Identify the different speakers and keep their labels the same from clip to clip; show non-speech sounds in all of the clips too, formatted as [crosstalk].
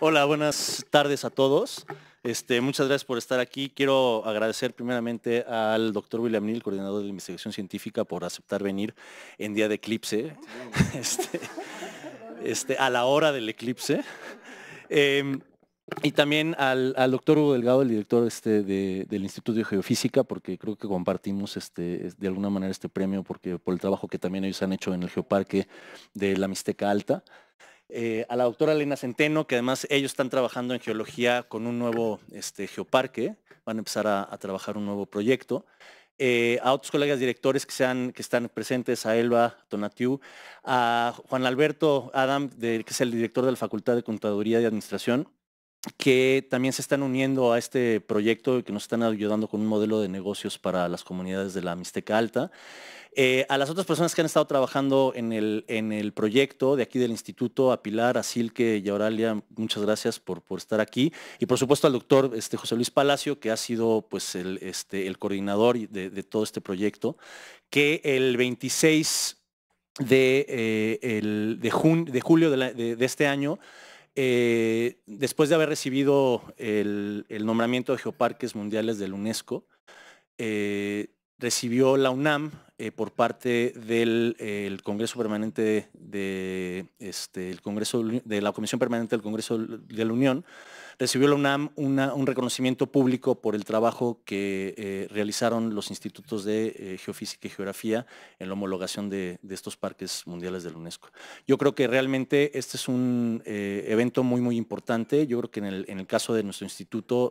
Speaker 1: Hola, buenas tardes a todos. Este, muchas gracias por estar aquí. Quiero agradecer primeramente al doctor William Neal, coordinador de investigación científica, por aceptar venir en día de eclipse, [laughs] este, este, a la hora del eclipse. Em, y también al, doctor Hugo Delgado, el director del Instituto de Geofísica, porque creo que compartimos de alguna manera este premio porque, por el trabajo que también ellos han hecho en el Geoparque de la Mixteca Alta. Eh, a la doctora Elena Centeno, que además ellos están trabajando en geología con un nuevo este, geoparque, van a empezar a, trabajar un nuevo proyecto. Eh, a otros colegas directores que, sean, que están presentes, a Elba Tonatiu, a Juan Alberto Adam, que es el director de la Facultad de Contaduría y Administración, que también se están uniendo a este proyecto y que nos están ayudando con un modelo de negocios para las comunidades de la Mixteca Alta. Eh, a las otras personas que han estado trabajando en el, en el proyecto de aquí del instituto, a Pilar, a Silke y a Oralia, muchas gracias por, por estar aquí. Y por supuesto al doctor este, José Luis Palacio, que ha sido pues, el, este, el coordinador de, todo este proyecto, que el 26 de, eh, de, de julio de este año eh, después de haber recibido el, nombramiento de Geoparques Mundiales del UNESCO, eh, recibió la UNAM eh, por parte del Congreso Permanente este, Congreso de la Comisión Permanente del Congreso de la Unión Recibió la UNAM un reconocimiento público por el trabajo que eh, realizaron los institutos de eh, geofísica y geografía en la homologación de, estos parques mundiales de la UNESCO. Yo creo que realmente este es un eh, evento muy, muy importante. Yo creo que en el, caso de nuestro instituto,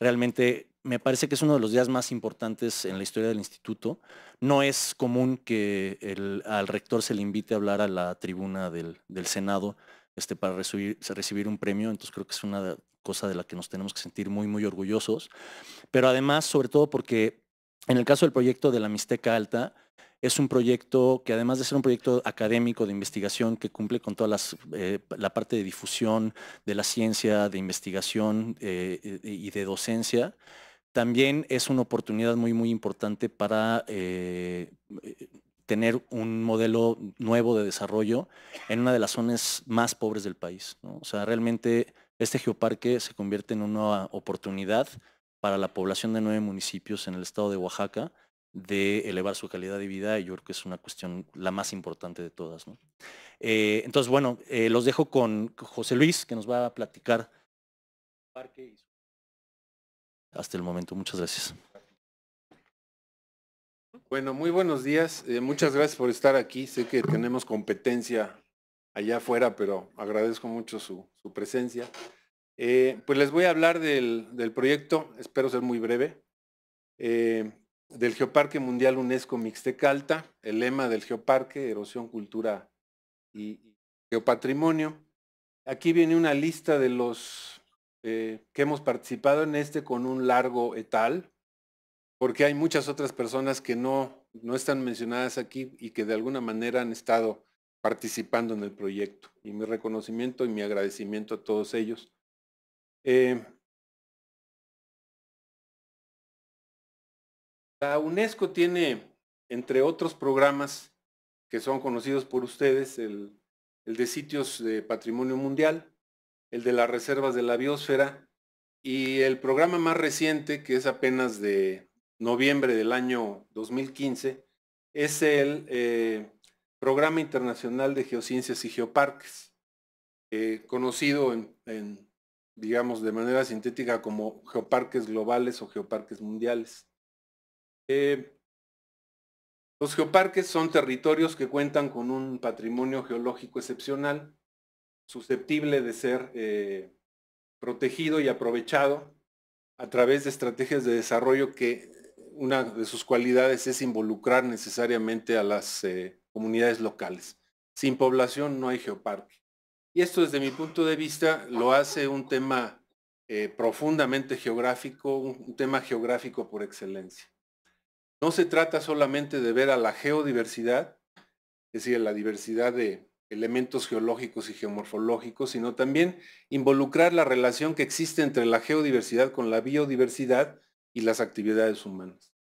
Speaker 1: realmente me parece que es uno de los días más importantes en la historia del instituto. No es común que al rector se le invite a hablar a la tribuna del, Senado este, para recibir, recibir, un premio, entonces creo que es una cosa de la que nos tenemos que sentir muy, muy orgullosos. Pero además, sobre todo porque en el caso del proyecto de la Mixteca Alta, es un proyecto que además de ser un proyecto académico de investigación que cumple con toda eh, la parte de difusión de la ciencia, de investigación eh, eh, y de docencia, también es una oportunidad muy, muy importante para tener un modelo nuevo de desarrollo en una de las zonas más pobres del país. O sea, realmente este geoparque se convierte en una oportunidad para la población de nueve municipios en el estado de Oaxaca de elevar su calidad de vida y yo creo que es una cuestión la más importante de todas. Eh, entonces, bueno, eh, los dejo con José Luis, que nos va a platicar.
Speaker 2: Hasta el momento, muchas gracias.
Speaker 3: Bueno, muy buenos días. Eh, muchas gracias por estar aquí. Sé que tenemos competencia allá afuera, pero agradezco mucho su, presencia. Eh, pues les voy a hablar del, proyecto, espero ser muy breve, eh, del Geoparque Mundial UNESCO Mixtecalta, el lema del Geoparque, erosión, cultura y, geopatrimonio. Aquí viene una lista de los eh, que hemos participado en este con un largo etal, porque hay muchas otras personas que no, no están mencionadas aquí y que de alguna manera han estado participando en el proyecto. Y mi reconocimiento y mi agradecimiento a todos ellos. Eh, la UNESCO tiene, entre otros programas que son conocidos por ustedes, el, el de sitios de patrimonio mundial, el de las reservas de la biosfera y el programa más reciente, que es apenas de noviembre del año 2015, es el eh, Programa Internacional de Geociencias y Geoparques, eh, conocido en, digamos, de manera sintética como geoparques globales o geoparques mundiales. Eh, los geoparques son territorios que cuentan con un patrimonio geológico excepcional, susceptible de ser eh, protegido y aprovechado a través de estrategias de desarrollo que una de sus cualidades es involucrar necesariamente a las comunidades locales. Sin población no hay geoparque. Y esto desde mi punto de vista lo hace un tema eh, profundamente geográfico, un, un tema geográfico por excelencia. No se trata solamente de ver a la geodiversidad, es decir, la diversidad de elementos geológicos y geomorfológicos, sino también involucrar la relación que existe entre la geodiversidad con la biodiversidad y las actividades humanas.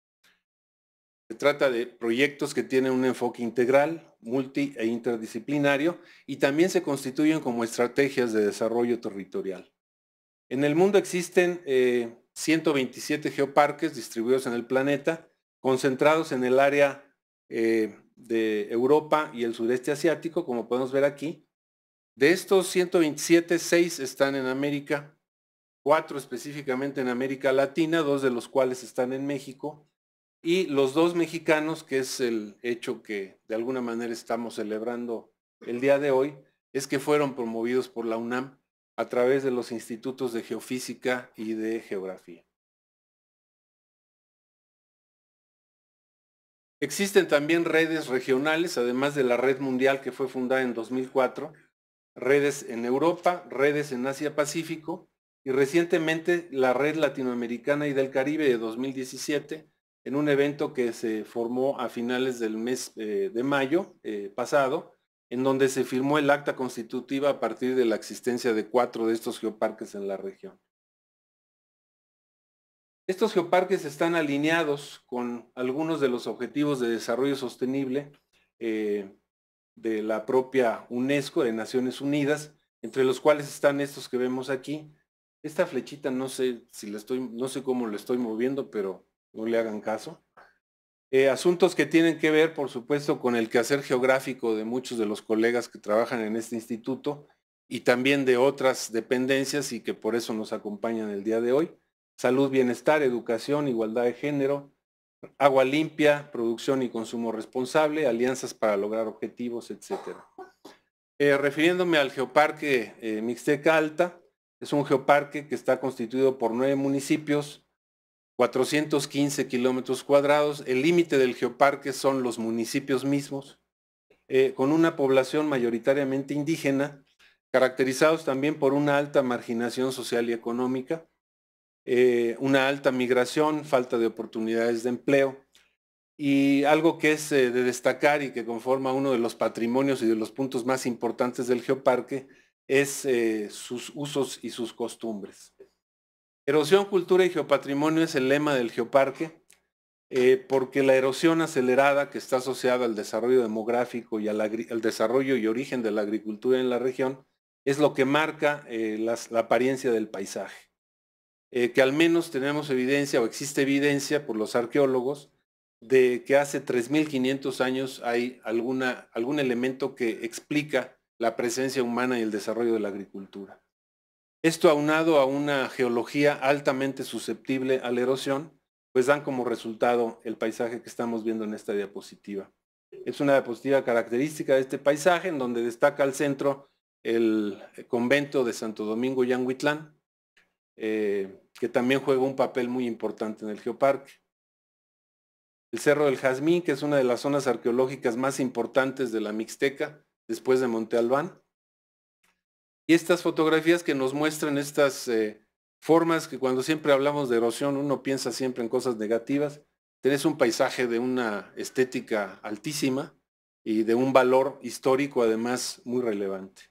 Speaker 3: Se trata de proyectos que tienen un enfoque integral, multi e interdisciplinario y también se constituyen como estrategias de desarrollo territorial. En el mundo existen 127 eh, geoparques distribuidos en el planeta, concentrados en el área eh, de Europa y el sudeste asiático, como podemos ver aquí. De estos 127, 6 están en América, 4 específicamente en América Latina, dos de los cuales están en México, y los dos mexicanos, que es el hecho que de alguna manera estamos celebrando el día de hoy, es que fueron promovidos por la UNAM a través de los institutos de geofísica y de geografía. Existen también redes regionales, además de la red mundial que fue fundada en 2004, redes en Europa, redes en Asia-Pacífico y recientemente la red latinoamericana y del Caribe de 2017, en un evento que se formó a finales del mes eh, de mayo eh, pasado, en donde se firmó el acta constitutiva a partir de la existencia de cuatro de estos geoparques en la región. Estos geoparques están alineados con algunos de los objetivos de desarrollo sostenible eh, de la propia UNESCO, de Naciones Unidas, entre los cuales están estos que vemos aquí. Esta flechita no sé si la no sé cómo lo estoy moviendo, pero no le hagan caso. Eh, asuntos que tienen que ver, por supuesto, con el quehacer geográfico de muchos de los colegas que trabajan en este instituto y también de otras dependencias y que por eso nos acompañan el día de hoy. Salud, bienestar, educación, igualdad de género, agua limpia, producción y consumo responsable, alianzas para lograr objetivos, etc. Eh, refiriéndome al Geoparque eh, Mixteca Alta, es un geoparque que está constituido por nueve municipios 415 kilómetros cuadrados. El límite del geoparque son los municipios mismos, eh, con una población mayoritariamente indígena, caracterizados también por una alta marginación social y económica, eh, una alta migración, falta de oportunidades de empleo. Y algo que es eh, de destacar y que conforma uno de los patrimonios y de los puntos más importantes del geoparque es sus usos y sus costumbres. Erosión, cultura y geopatrimonio es el lema del geoparque, eh, porque la erosión acelerada que está asociada al desarrollo demográfico y al, desarrollo y origen de la agricultura en la región es lo que marca eh, la apariencia del paisaje. Eh, que al menos tenemos evidencia o existe evidencia por los arqueólogos de que hace 3.500 años hay algún elemento que explica la presencia humana y el desarrollo de la agricultura. Esto aunado a una geología altamente susceptible a la erosión, pues dan como resultado el paisaje que estamos viendo en esta diapositiva. Es una diapositiva característica de este paisaje en donde destaca al centro el eh, convento de Santo Domingo Yanguitlán, eh, que también juega un papel muy importante en el geoparque. El Cerro del Jazmín, que es una de las zonas arqueológicas más importantes de la Mixteca, después de Monte Albán, y estas fotografías que nos muestran estas eh, formas que cuando siempre hablamos de erosión uno piensa siempre en cosas negativas. Tenés un paisaje de una estética altísima y de un valor histórico además muy relevante.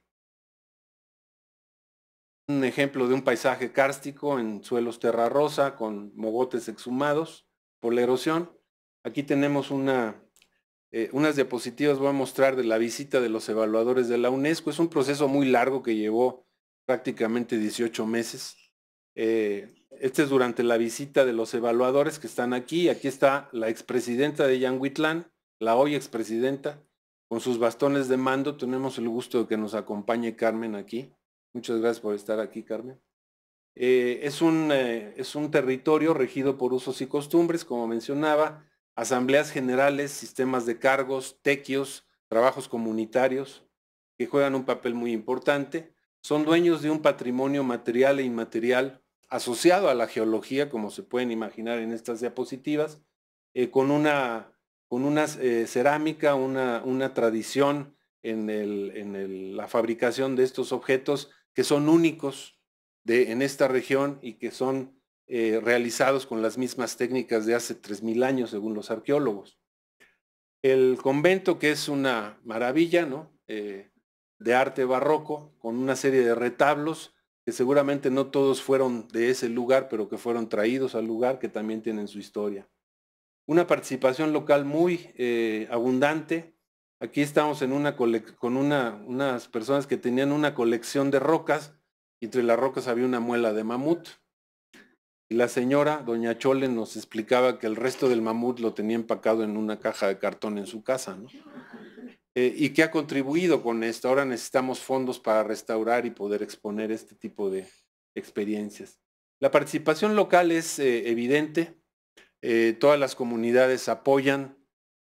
Speaker 3: Un ejemplo de un paisaje kárstico en suelos terra rosa con mogotes exhumados por la erosión. Aquí tenemos una eh, unas diapositivas voy a mostrar de la visita de los evaluadores de la UNESCO. Es un proceso muy largo que llevó prácticamente 18 meses. Eh, este es durante la visita de los evaluadores que están aquí. Aquí está la expresidenta de Yanguitlán, la hoy expresidenta, con sus bastones de mando. Tenemos el gusto de que nos acompañe Carmen aquí. Muchas gracias por estar aquí, Carmen. Eh, es, un, es un territorio regido por usos y costumbres, como mencionaba asambleas generales, sistemas de cargos, tequios, trabajos comunitarios, que juegan un papel muy importante. Son dueños de un patrimonio material e inmaterial asociado a la geología, como se pueden imaginar en estas diapositivas, eh, con una, con eh, cerámica, una, una, tradición en, el, en la fabricación de estos objetos que son únicos de, en esta región y que son eh, realizados con las mismas técnicas de hace 3.000 años, según los arqueólogos. El convento, que es una maravilla, eh, de arte barroco, con una serie de retablos, que seguramente no todos fueron de ese lugar, pero que fueron traídos al lugar, que también tienen su historia. Una participación local muy eh, abundante. Aquí estamos en una con unas personas que tenían una colección de rocas, entre las rocas había una muela de mamut. Y la señora, doña Chole, nos explicaba que el resto del mamut lo tenía empacado en una caja de cartón en su casa, ¿no? Eh, y que ha contribuido con esto. Ahora necesitamos fondos para restaurar y poder exponer este tipo de experiencias. La participación local es eh, evidente. Eh, todas las comunidades apoyan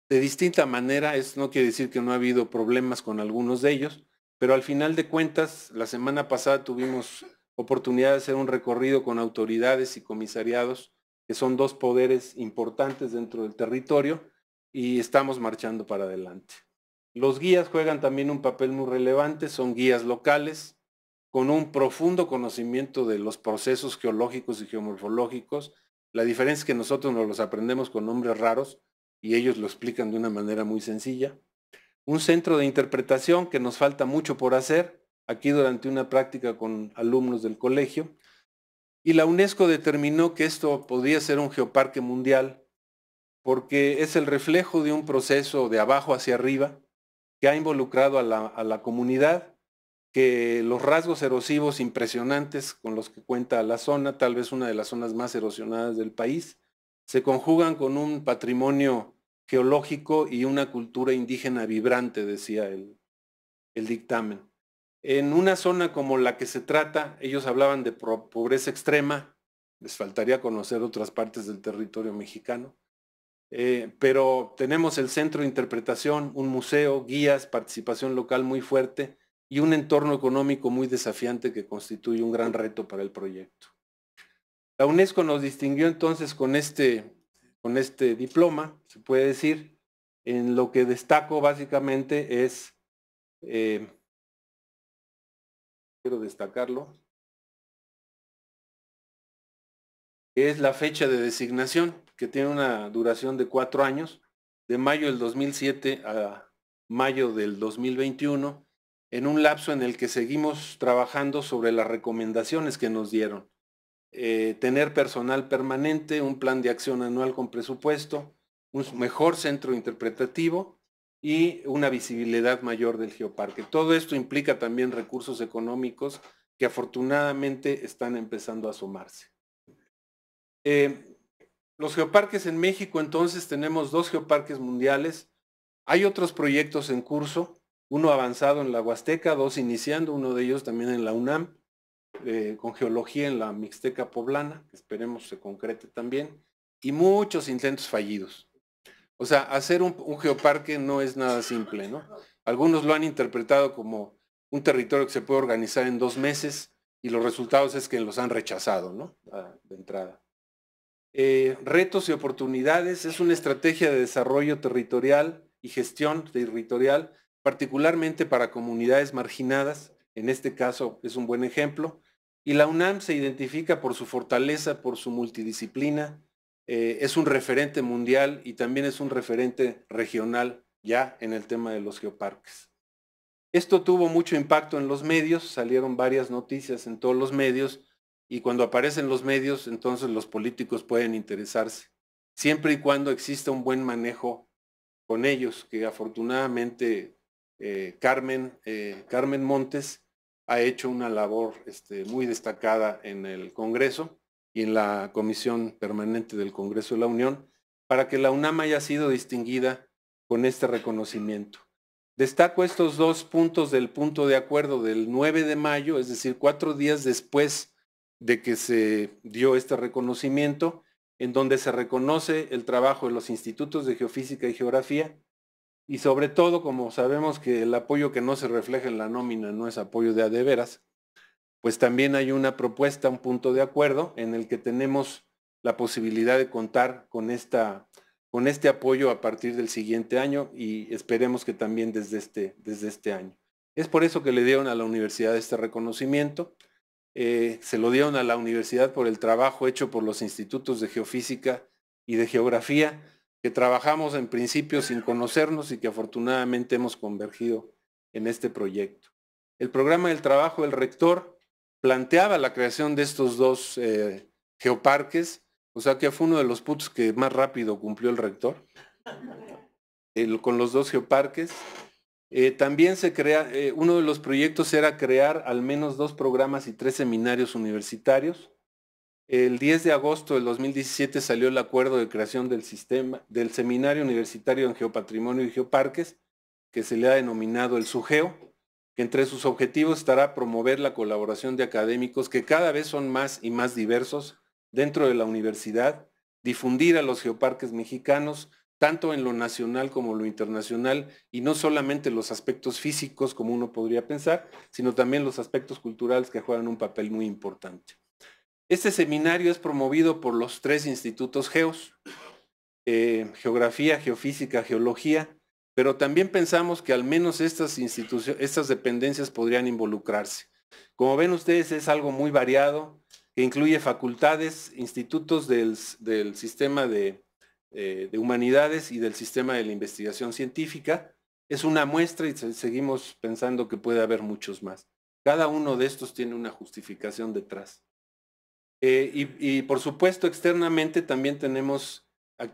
Speaker 3: de distinta manera. es no quiere decir que no ha habido problemas con algunos de ellos, pero al final de cuentas, la semana pasada tuvimos oportunidad de hacer un recorrido con autoridades y comisariados, que son dos poderes importantes dentro del territorio, y estamos marchando para adelante. Los guías juegan también un papel muy relevante, son guías locales con un profundo conocimiento de los procesos geológicos y geomorfológicos. La diferencia es que nosotros nos los aprendemos con nombres raros y ellos lo explican de una manera muy sencilla. Un centro de interpretación que nos falta mucho por hacer, aquí durante una práctica con alumnos del colegio, y la UNESCO determinó que esto podía ser un geoparque mundial porque es el reflejo de un proceso de abajo hacia arriba que ha involucrado a la, comunidad, que los rasgos erosivos impresionantes con los que cuenta la zona, tal vez una de las zonas más erosionadas del país, se conjugan con un patrimonio geológico y una cultura indígena vibrante, decía el dictamen. En una zona como la que se trata, ellos hablaban de pobreza extrema, les faltaría conocer otras partes del territorio mexicano, eh, pero tenemos el centro de interpretación, un museo, guías, participación local muy fuerte y un entorno económico muy desafiante que constituye un gran reto para el proyecto. La UNESCO nos distinguió entonces con este, con este diploma, se puede decir, en lo que destaco básicamente es eh, quiero destacarlo, es la fecha de designación, que tiene una duración de cuatro años, de mayo del 2007 a mayo del 2021, en un lapso en el que seguimos trabajando sobre las recomendaciones que nos dieron. Eh, tener personal permanente, un plan de acción anual con presupuesto, un mejor centro interpretativo y una visibilidad mayor del geoparque. Todo esto implica también recursos económicos que afortunadamente están empezando a asomarse. Eh, los geoparques en México, entonces tenemos dos geoparques mundiales. Hay otros proyectos en curso, uno avanzado en la Huasteca, dos iniciando, uno de ellos también en la UNAM, eh, con geología en la Mixteca Poblana, que esperemos se concrete también, y muchos intentos fallidos. O sea, hacer un, geoparque no es nada simple, ¿no? Algunos lo han interpretado como un territorio que se puede organizar en dos meses y los resultados es que los han rechazado, ¿no? Ah, de entrada. Eh, retos y oportunidades es una estrategia de desarrollo territorial y gestión territorial, particularmente para comunidades marginadas. En este caso es un buen ejemplo. Y la UNAM se identifica por su fortaleza, por su multidisciplina, eh, es un referente mundial y también es un referente regional ya en el tema de los geoparques. Esto tuvo mucho impacto en los medios, salieron varias noticias en todos los medios y cuando aparecen los medios entonces los políticos pueden interesarse, siempre y cuando exista un buen manejo con ellos, que afortunadamente eh, eh, Carmen, Montes ha hecho una labor este, muy destacada en el Congreso y en la Comisión Permanente del Congreso de la Unión, para que la UNAM haya sido distinguida con este reconocimiento. Destaco estos dos puntos del punto de acuerdo del 9 de mayo, es decir, cuatro días después de que se dio este reconocimiento, en donde se reconoce el trabajo de los institutos de geofísica y geografía y sobre todo, como sabemos que el apoyo que no se refleja en la nómina no es apoyo de adeveras, pues también hay una propuesta, un punto de acuerdo en el que tenemos la posibilidad de contar con, esta, con este apoyo a partir del siguiente año y esperemos que también desde este, desde este año. Es por eso que le dieron a la universidad este reconocimiento. Eh, se lo dieron a la universidad por el trabajo hecho por los institutos de geofísica y de geografía, que trabajamos en principio sin conocernos y que afortunadamente hemos convergido en este proyecto. El programa del trabajo del rector planteaba la creación de estos dos eh, geoparques, o sea que fue uno de los putos que más rápido cumplió el rector, con los dos geoparques. Eh, también se crea, eh, uno de los proyectos era crear al menos dos programas y tres seminarios universitarios. El 10 de agosto del 2017 salió el acuerdo de creación del sistema, del Seminario Universitario en Geopatrimonio y Geoparques, que se le ha denominado el SUGEO entre sus objetivos estará promover la colaboración de académicos que cada vez son más y más diversos dentro de la universidad, difundir a los geoparques mexicanos, tanto en lo nacional como en lo internacional, y no solamente los aspectos físicos, como uno podría pensar, sino también los aspectos culturales que juegan un papel muy importante. Este seminario es promovido por los tres institutos GEOS, eh, Geografía, Geofísica, Geología, pero también pensamos que al menos estas estas dependencias podrían involucrarse. Como ven ustedes, es algo muy variado, que incluye facultades, institutos del, sistema de, eh, de, humanidades y del sistema de la investigación científica. Es una muestra y seguimos pensando que puede haber muchos más. Cada uno de estos tiene una justificación detrás. Eh, y por supuesto, externamente también tenemos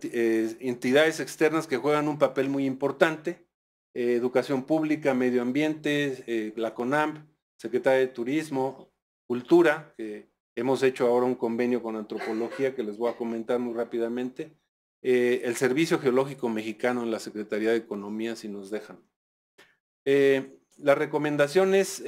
Speaker 3: eh, entidades externas que juegan un papel muy importante, eh, educación pública, medio ambiente, eh, la CONAMP, Secretaría de Turismo, Cultura, que hemos hecho ahora un convenio con antropología que les voy a comentar muy rápidamente, el Servicio Geológico Mexicano en la Secretaría de Economía, si nos dejan. las recomendaciones,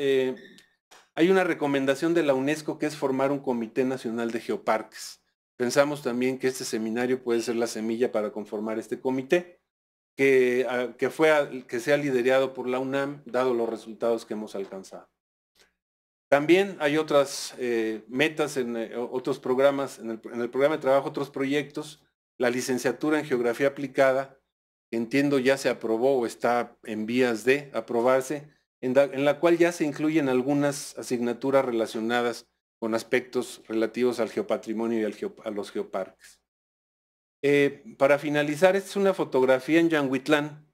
Speaker 3: hay una recomendación de la UNESCO que es formar un Comité Nacional de Geoparques. Pensamos también que este seminario puede ser la semilla para conformar este comité, que, ah, fue que sea liderado por la UNAM, dado los resultados que hemos alcanzado. También hay otras eh, metas, en eh, otros programas, en el, programa de trabajo, otros proyectos, la licenciatura en geografía aplicada, que entiendo ya se aprobó o está en vías de aprobarse, en la cual ya se incluyen algunas asignaturas relacionadas con aspectos relativos al geopatrimonio y al a los geoparques. Eh, para finalizar, esta es una fotografía en Yanguitlán,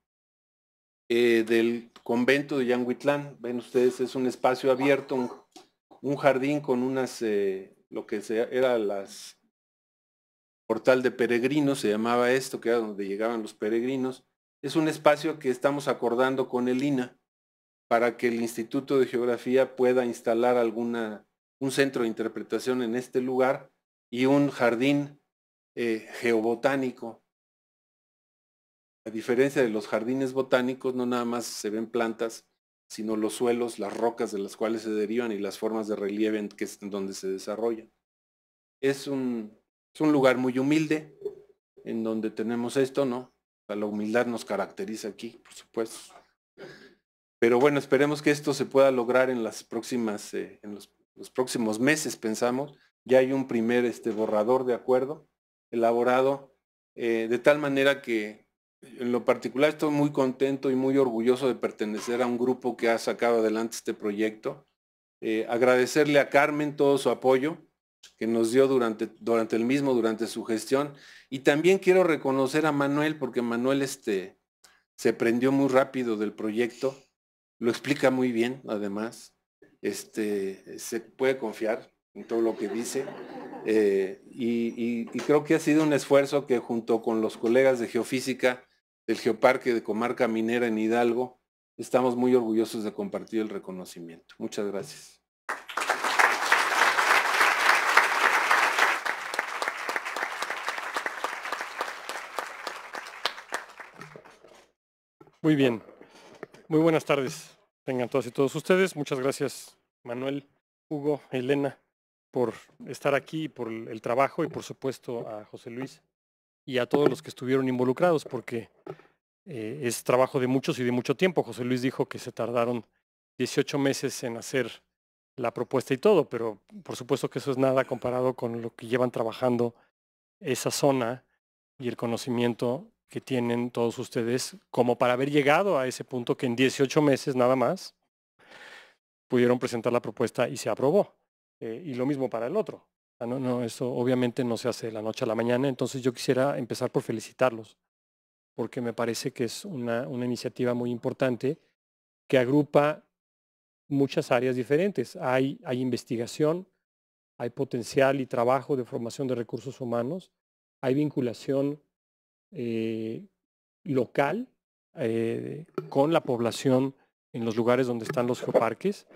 Speaker 3: eh, del convento de Yanguitlán. Ven ustedes, es un espacio abierto, un, jardín con unas, eh, lo que era las portal de peregrinos, se llamaba esto, que era donde llegaban los peregrinos. Es un espacio que estamos acordando con el INA para que el Instituto de Geografía pueda instalar alguna un centro de interpretación en este lugar y un jardín eh, geobotánico. A diferencia de los jardines botánicos, no nada más se ven plantas, sino los suelos, las rocas de las cuales se derivan y las formas de relieve en, donde se desarrollan. Es un, un lugar muy humilde en donde tenemos esto, ¿no? la humildad nos caracteriza aquí, por supuesto. Pero bueno, esperemos que esto se pueda lograr en las próximas, eh, los próximos meses, pensamos, ya hay un primer este, borrador de acuerdo elaborado eh, de tal manera que en lo particular estoy muy contento y muy orgulloso de pertenecer a un grupo que ha sacado adelante este proyecto. Eh, agradecerle a Carmen todo su apoyo que nos dio durante, durante el mismo, durante su gestión. Y también quiero reconocer a Manuel, porque Manuel este, se prendió muy rápido del proyecto, lo explica muy bien, además este, se puede confiar en todo lo que dice. Eh, y, creo que ha sido un esfuerzo que junto con los colegas de geofísica del Geoparque de Comarca Minera en Hidalgo, estamos muy orgullosos de compartir el reconocimiento.
Speaker 4: Muchas gracias. Muy bien. Muy buenas tardes tengan todas y todos ustedes. Muchas gracias, Manuel, Hugo, Elena, por estar aquí, por el trabajo y por supuesto a José Luis y a todos los que estuvieron involucrados, porque eh, es trabajo de muchos y de mucho tiempo. José Luis dijo que se tardaron 18 meses en hacer la propuesta y todo, pero por supuesto que eso es nada comparado con lo que llevan trabajando esa zona y el conocimiento que tienen todos ustedes como para haber llegado a ese punto que en 18 meses nada más pudieron presentar la propuesta y se aprobó. Eh, y lo mismo para el otro. no, no, eso obviamente no se hace de la noche a la mañana, entonces yo quisiera empezar por felicitarlos, porque me parece que es una, una iniciativa muy importante que agrupa muchas áreas diferentes. Hay, hay investigación, hay potencial y trabajo de formación de recursos humanos, hay vinculación eh, local eh, con la población en los lugares donde están los geoparques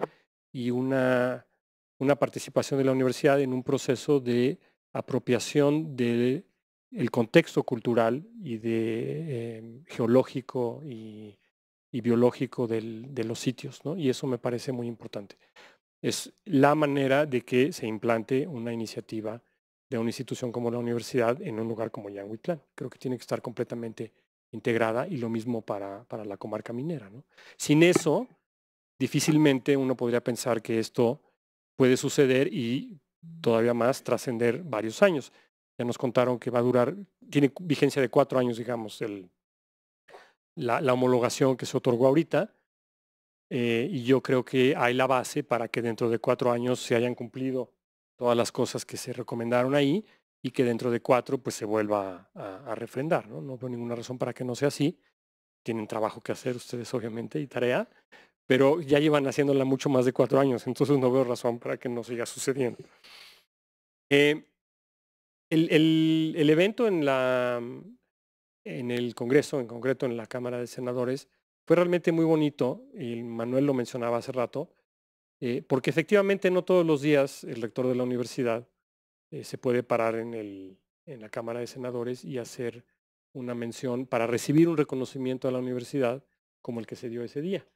Speaker 4: y una, participación de la universidad en un proceso de apropiación del contexto cultural y de em, geológico y, biológico de los sitios. Y eso me parece muy importante. Es la manera de que se implante una iniciativa de una institución como la universidad en un lugar como Yanguitlán. Creo que tiene que estar completamente integrada y lo mismo para, para la comarca minera. ¿no? Sin eso, difícilmente uno podría pensar que esto puede suceder y todavía más trascender varios años. Ya nos contaron que va a durar, tiene vigencia de cuatro años, digamos, el, la, homologación que se otorgó ahorita. Eh, y yo creo que hay la base para que dentro de cuatro años se hayan cumplido todas las cosas que se recomendaron ahí y que dentro de cuatro pues se vuelva a, refrendar. ¿no? ¿no? veo ninguna razón para que no sea así. Tienen trabajo que hacer ustedes obviamente y tarea, pero ya llevan haciéndola mucho más de cuatro años, entonces no veo razón para que no siga sucediendo. Eh, el, el, el, evento en, la, en el Congreso, en concreto en la Cámara de Senadores, fue realmente muy bonito, y Manuel lo mencionaba hace rato, eh, porque efectivamente no todos los días el rector de la universidad eh, se puede parar en, el, en la Cámara de Senadores y hacer una mención para recibir un reconocimiento a la universidad como el que se dio ese día.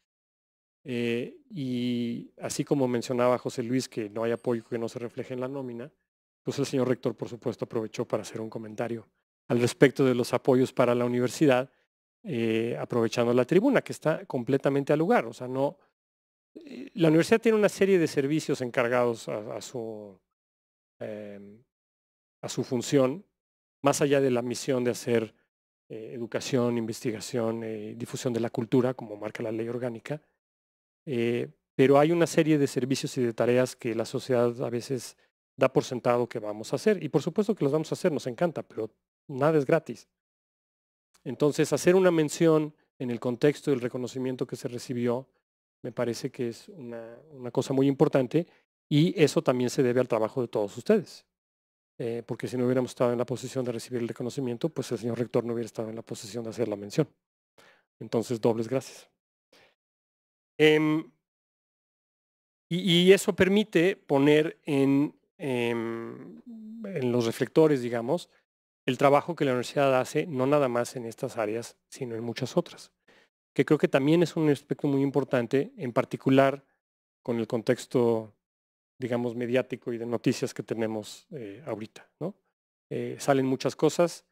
Speaker 4: Eh, y así como mencionaba José Luis que no hay apoyo que no se refleje en la nómina, pues el señor rector, por supuesto, aprovechó para hacer un comentario al respecto de los apoyos para la universidad, aprovechando la tribuna, que está completamente al lugar. O sea, no, eh, la universidad tiene una serie de servicios encargados a, su, em, a su función, más allá de la misión de hacer eh, educación, investigación y eh, difusión de la cultura, como marca la ley orgánica. pero hay una serie de servicios y de tareas que la sociedad a veces da por sentado que vamos a hacer. Y por supuesto que los vamos a hacer, nos encanta, pero nada es gratis. Entonces, hacer una mención en el contexto del reconocimiento que se recibió me parece que es una, cosa muy importante y eso también se debe al trabajo de todos ustedes. Eh, porque si no hubiéramos estado en la posición de recibir el reconocimiento, pues el señor rector no hubiera estado en la posición de hacer la mención. Entonces, dobles gracias. Em, y, eso permite poner en, em, en los reflectores, digamos, el trabajo que la universidad hace, no nada más en estas áreas, sino en muchas otras que creo que también es un aspecto muy importante, en particular con el contexto, digamos, mediático y de noticias que tenemos eh, ahorita. Eh, salen muchas cosas,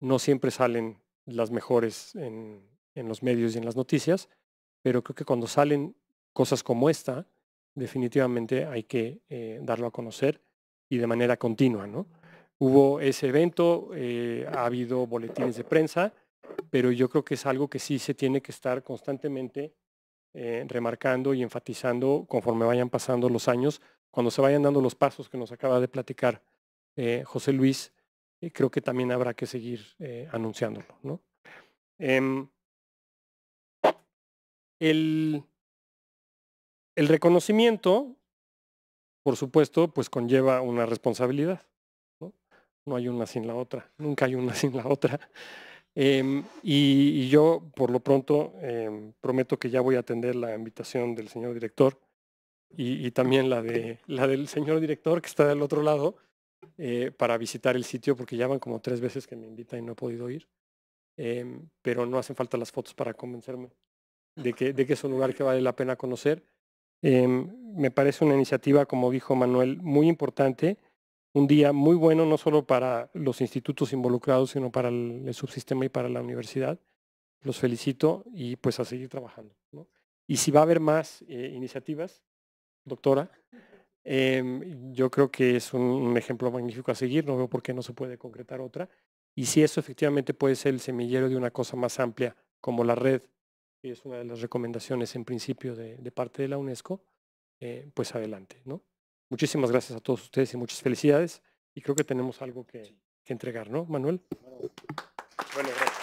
Speaker 4: no siempre salen las mejores en, los medios y en las noticias, pero creo que cuando salen cosas como esta, definitivamente hay que eh, darlo a conocer y de manera continua. Hubo ese evento, ha habido boletines de prensa, pero yo creo que es algo que sí se tiene que estar constantemente eh, remarcando y enfatizando conforme vayan pasando los años, cuando se vayan dando los pasos que nos acaba de platicar eh, José Luis, eh, creo que también habrá que seguir anunciándolo.
Speaker 2: Em, el,
Speaker 4: el reconocimiento, por supuesto, pues conlleva una responsabilidad. No hay una sin la otra, nunca hay una [laughs] sin la otra. Em, y, yo, por lo pronto, em, prometo que ya voy a atender la invitación del señor director y, también la, de, la del señor director que está del otro lado eh, para visitar el sitio, porque ya van como tres veces que me invita y no he podido ir. Em, pero no hacen falta las fotos para convencerme de que, de que es un lugar que vale la pena conocer. me parece una iniciativa, como dijo Manuel, muy importante un día muy bueno, no solo para los institutos involucrados, sino para el, subsistema y para la universidad. Los felicito y pues a seguir trabajando. Y si va a haber más eh, iniciativas, doctora, em, yo creo que es un, ejemplo magnífico a seguir, no veo por qué no se puede concretar otra. Y si eso efectivamente puede ser el semillero de una cosa más amplia, como la red, que es una de las recomendaciones en principio de, parte de la UNESCO, eh, pues adelante. Muchísimas gracias a todos ustedes y muchas felicidades. Y creo que tenemos algo que, entregar, ¿no, Manuel? Bueno, gracias.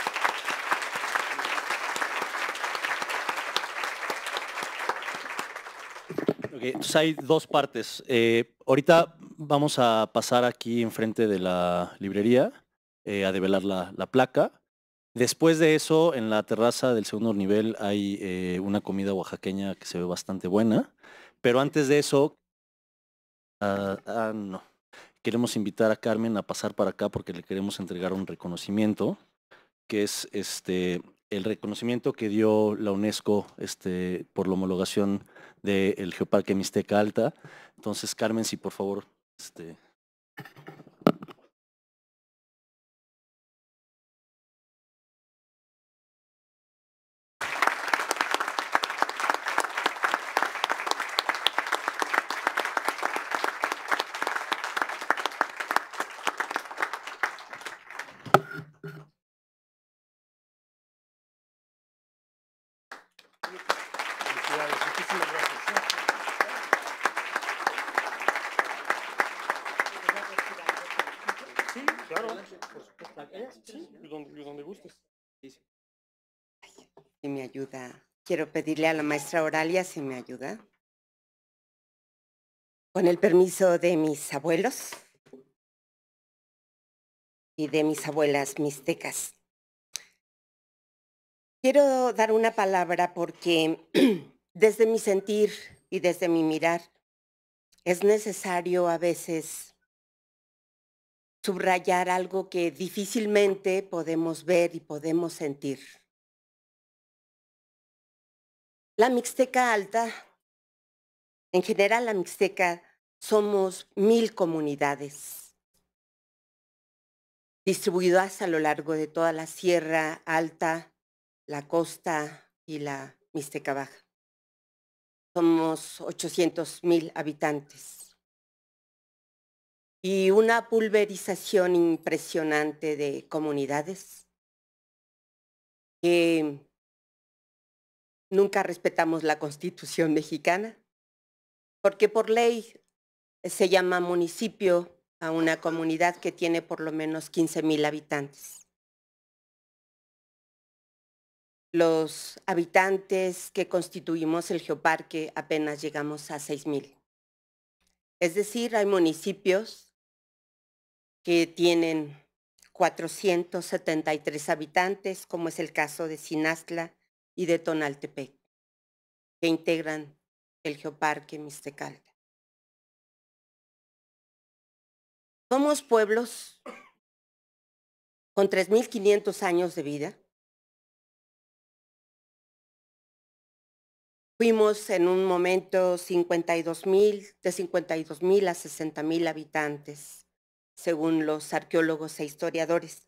Speaker 1: hay dos partes. Eh, ahorita vamos a pasar aquí enfrente de la librería eh, a develar la, placa. Después de eso, en la terraza del segundo nivel hay eh, una comida oaxaqueña que se ve bastante buena. Pero antes de eso, Ah, ah, no. Queremos invitar a Carmen a pasar para acá porque le queremos entregar un reconocimiento, que es este el reconocimiento que dio la UNESCO este, por la homologación
Speaker 2: del Geoparque Mixteca Alta. Entonces, Carmen, si por favor, este,
Speaker 5: ayuda. Quiero pedirle a la maestra Oralia si me ayuda.
Speaker 2: Con el permiso de mis abuelos
Speaker 5: y de mis abuelas mixtecas. Quiero dar una palabra porque [clears throat] desde mi sentir y desde mi mirar es necesario a veces subrayar algo que difícilmente podemos ver y podemos sentir. La Mixteca Alta, en general la Mixteca, somos mil comunidades distribuidas a lo largo de toda la Sierra Alta, la costa y la Mixteca Baja. Somos 800 mil habitantes. Y una pulverización impresionante de comunidades que nunca respetamos la constitución mexicana, porque por ley se llama municipio a una comunidad que tiene por lo menos 15.000 mil habitantes. Los habitantes que constituimos el geoparque apenas llegamos a 6.000. Es decir, hay municipios que tienen 473 habitantes, como es el caso de Sinastla, y de Tonaltepec, que integran el Geoparque Mixtecalta.
Speaker 2: Somos pueblos con 3.500 años de
Speaker 5: vida. Fuimos en un momento 52.000, de 52.000 a 60.000 habitantes, según los arqueólogos e historiadores.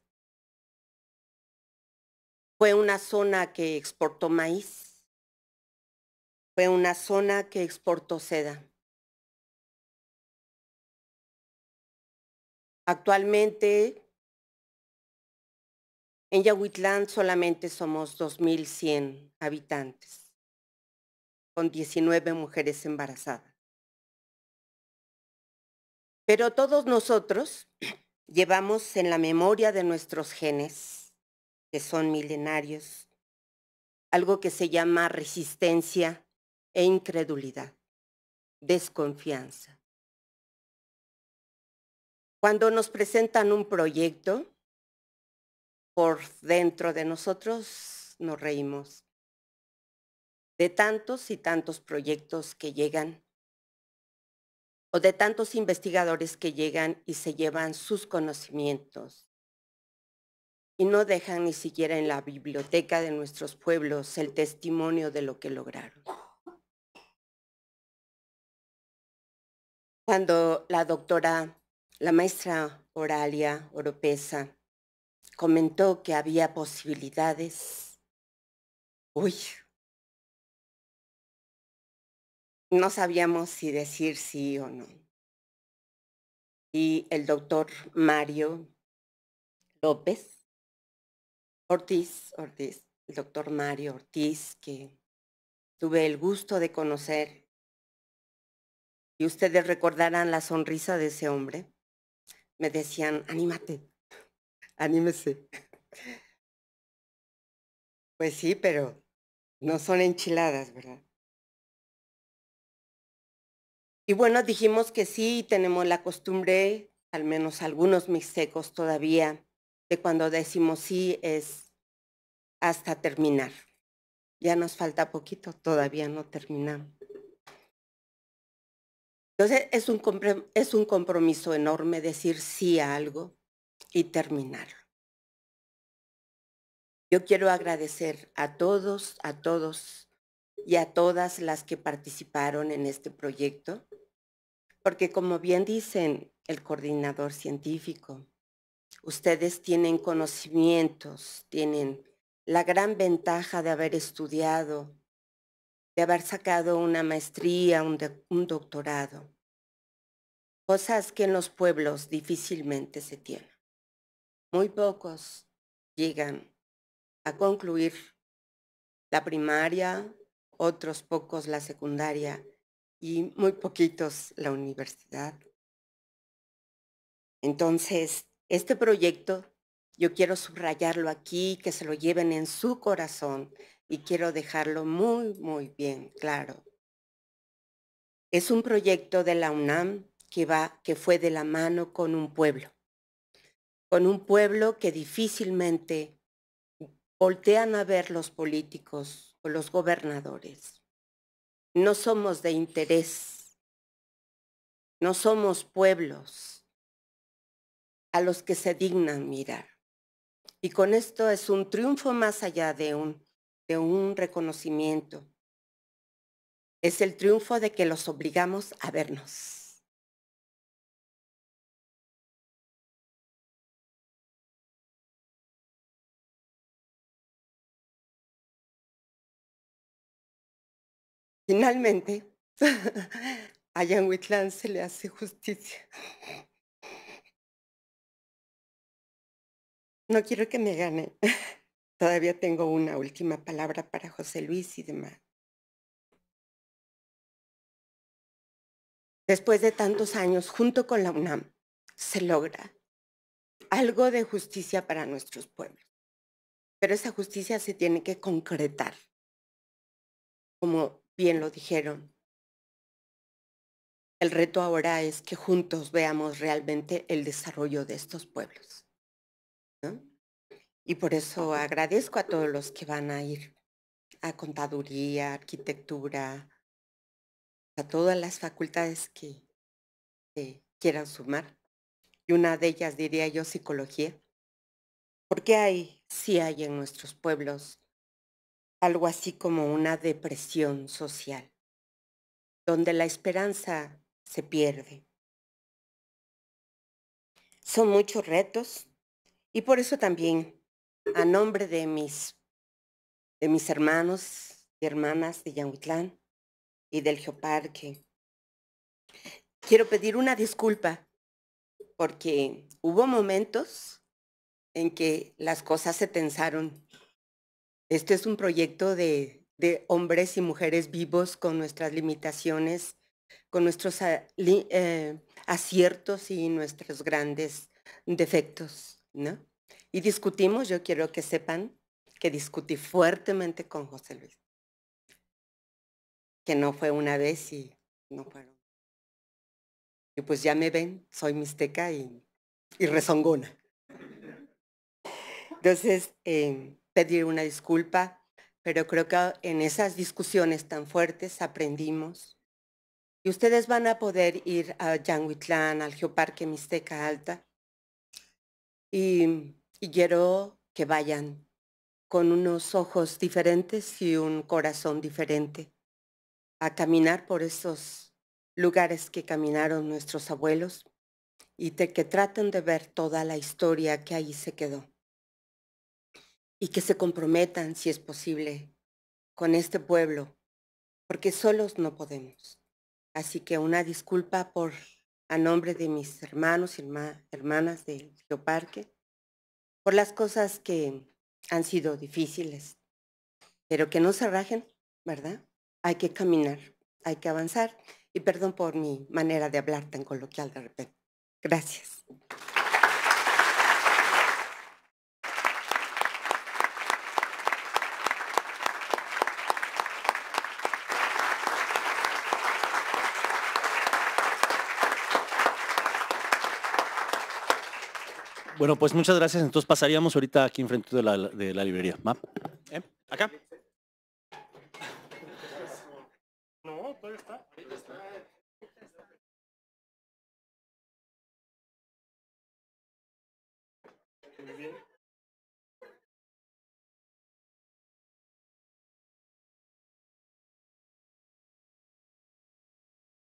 Speaker 5: Fue una zona que exportó maíz. Fue una
Speaker 2: zona que exportó seda.
Speaker 5: Actualmente en Yahuitlán solamente somos 2.100 habitantes, con 19 mujeres embarazadas. Pero todos nosotros [clears throat] llevamos en la memoria de nuestros genes que son milenarios, algo que se llama resistencia e incredulidad, desconfianza. Cuando nos presentan un proyecto, por dentro de nosotros nos reímos de tantos y tantos proyectos que llegan o de tantos investigadores que llegan y se llevan sus conocimientos, y no dejan ni siquiera en la biblioteca de nuestros pueblos el testimonio de lo que lograron. Cuando la doctora, la maestra Oralia Oropesa, comentó que había posibilidades, uy,
Speaker 2: no sabíamos si decir sí o no.
Speaker 5: Y el doctor Mario López Ortiz, Ortiz, el doctor Mario Ortiz, que tuve el gusto de conocer. Y ustedes recordarán la sonrisa de ese hombre. Me decían, anímate, anímese.
Speaker 2: Pues sí, pero no son enchiladas, ¿verdad?
Speaker 5: Y bueno, dijimos que sí, tenemos la costumbre, al menos algunos mixtecos todavía, que cuando decimos sí es hasta terminar. Ya nos falta poquito, todavía no terminamos. Entonces es un, es un compromiso enorme decir sí a algo y terminarlo. Yo quiero agradecer a todos, a todos y a todas las que participaron en este proyecto, porque como bien dicen el coordinador científico, ustedes tienen conocimientos, tienen la gran ventaja de haber estudiado, de haber sacado una maestría, un, doctorado, cosas que en los pueblos difícilmente se tienen. Muy pocos llegan a concluir la primaria, otros pocos la secundaria y muy poquitos la universidad. Entonces, este proyecto yo quiero subrayarlo aquí, que se lo lleven en su corazón y quiero dejarlo muy, muy bien claro. Es un proyecto de la UNAM que, va, que fue de la mano con un pueblo, con un pueblo que difícilmente voltean a ver los políticos o los gobernadores. No somos de interés, no somos pueblos, a los que se dignan mirar. Y con esto es un triunfo más allá de un, de un reconocimiento. Es el triunfo de que los obligamos a vernos.
Speaker 2: Finalmente, [laughs] a Jan Whitland se le hace justicia. No quiero que me gane. [laughs] Todavía tengo una última palabra para José Luis y demás. Después de tantos años, junto con la UNAM,
Speaker 5: se logra algo de justicia para nuestros pueblos. Pero esa justicia se tiene que concretar, como bien lo dijeron. El reto ahora es que juntos veamos realmente el desarrollo de estos pueblos. Y por eso agradezco a todos los que van a ir a contaduría, arquitectura, a todas las facultades que quieran sumar. Y una de ellas diría yo psicología. Porque hay, sí hay en nuestros pueblos algo así como una depresión social, donde la esperanza se pierde. Son muchos retos, y por eso también, a nombre de mis, de mis hermanos y hermanas de Yanguitlán y del Geoparque, quiero pedir una disculpa porque hubo momentos en que las cosas se tensaron. Este es un proyecto de, hombres y mujeres vivos con nuestras limitaciones, con nuestros eh, eh, aciertos y nuestros grandes defectos. ¿no? Y discutimos, yo quiero que sepan que discutí fuertemente con José Luis, que no fue una vez y no fueron. Y pues ya me ven, soy mixteca y, rezongona. Entonces, eh, pedir una disculpa, pero creo que en esas discusiones tan fuertes aprendimos. Y ustedes van a poder ir a Yanguitlán, al Geoparque Mixteca Alta, y, quiero que vayan con unos ojos diferentes y un corazón diferente a caminar por esos lugares que caminaron nuestros abuelos y que traten de ver toda la historia que ahí se quedó y que se comprometan, si es posible, con este pueblo, porque solos no podemos. Así que una disculpa por a nombre de mis hermanos y hermanas del Geoparque por las cosas que han sido difíciles, pero que no se rajen, ¿verdad? Hay que caminar, hay que avanzar y perdón por mi manera de hablar tan coloquial de repente. Gracias.
Speaker 1: Bueno, pues muchas gracias. Entonces pasaríamos ahorita aquí enfrente de la, de la librería.
Speaker 2: map ¿Eh? ¿Acá?